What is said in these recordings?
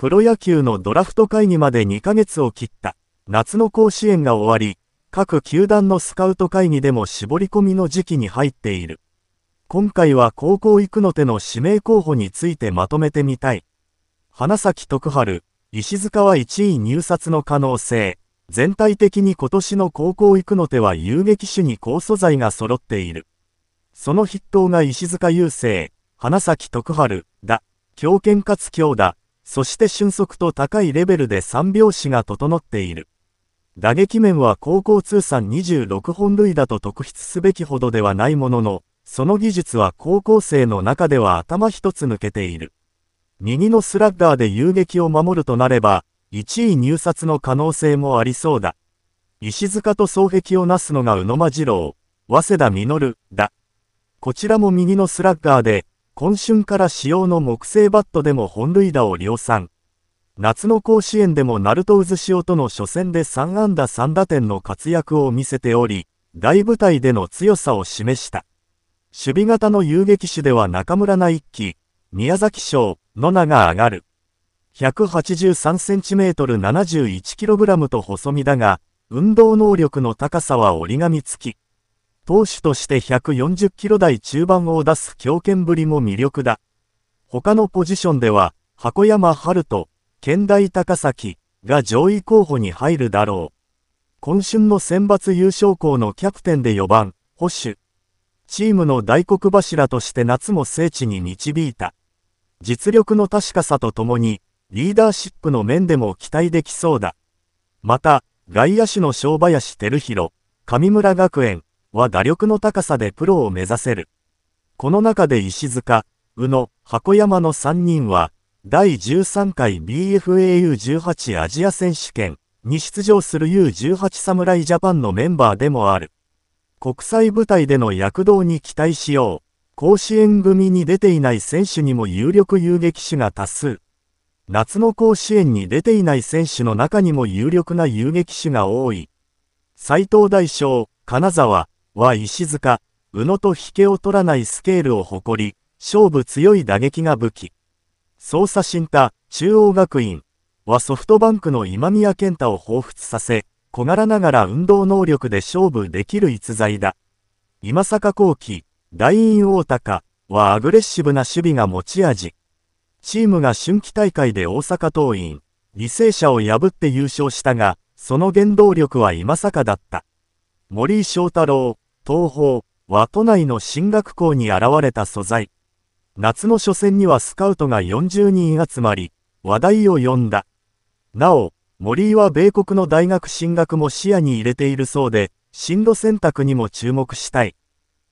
プロ野球のドラフト会議まで2ヶ月を切った夏の甲子園が終わり、各球団のスカウト会議でも絞り込みの時期に入っている。今回は高校行くの手の指名候補についてまとめてみたい。花咲徳春、石塚は1位入札の可能性。全体的に今年の高校行くの手は遊撃手に高素材が揃っている。その筆頭が石塚優勢、花咲徳春、だ、強肩かつ強打、そして俊足と高いレベルで3拍子が整っている。打撃面は高校通算26本塁打と特筆すべきほどではないものの、その技術は高校生の中では頭一つ抜けている。右のスラッガーで遊撃を守るとなれば、1位入札の可能性もありそうだ。石塚と双璧をなすのが宇野間次郎、早稲田実だ。こちらも右のスラッガーで、今春から使用の木製バットでも本塁打を量産。夏の甲子園でも鳴門渦潮との初戦で3安打3打点の活躍を見せており、大舞台での強さを示した。守備型の遊撃手では中村内一期、宮崎賞、の名が上がる。183cm71kg と細身だが、運動能力の高さは折り紙付き。投手として140キロ台中盤を出す強肩ぶりも魅力だ。他のポジションでは、箱山春人、県大高崎が上位候補に入るだろう。今春の選抜優勝校のキャプテンで4番、保守。チームの大黒柱として夏も聖地に導いた。実力の確かさとともに、リーダーシップの面でも期待できそうだ。また、外野手の正林照弘、神村学園、は打力の高さでプロを目指せる。この中で石塚、宇野、箱山の3人は、第13回 BFAU18 アジア選手権に出場する U18 侍ジャパンのメンバーでもある。国際舞台での躍動に期待しよう。甲子園組に出ていない選手にも有力遊撃手が多数。夏の甲子園に出ていない選手の中にも有力な遊撃手が多い。斉藤大将、金沢、は石塚、宇野と引けを取らないスケールを誇り、勝負強い打撃が武器。捜査新田、中央学院はソフトバンクの今宮健太を彷彿させ、小柄ながら運動能力で勝負できる逸材だ。今坂後期、大院大高はアグレッシブな守備が持ち味。チームが春季大会で大阪桐蔭、履正社を破って優勝したが、その原動力は今坂だった。森井翔太郎東方は都内の進学校に現れた素材。夏の初戦にはスカウトが40人集まり、話題を呼んだ。なお、森井は米国の大学進学も視野に入れているそうで、進路選択にも注目したい。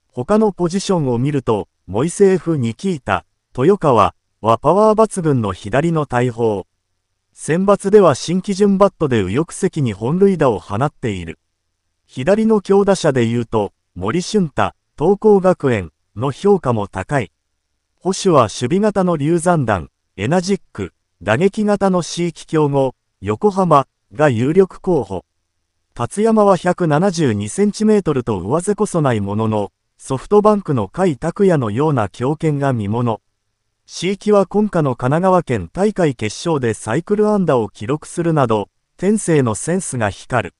他のポジションを見ると、モイセーフ・ニキータ、豊川はパワー抜群の左の大砲。選抜では新基準バットで右翼席に本塁打を放っている。左の強打者で言うと、森俊太、東光学園の評価も高い。保守は守備型の流山団、エナジック、打撃型の地域強豪、横浜が有力候補。達山は 172cm と上背こそないものの、ソフトバンクの甲斐拓也のような強肩が見もの。地域は今夏の神奈川県大会決勝でサイクル安打を記録するなど、天性のセンスが光る。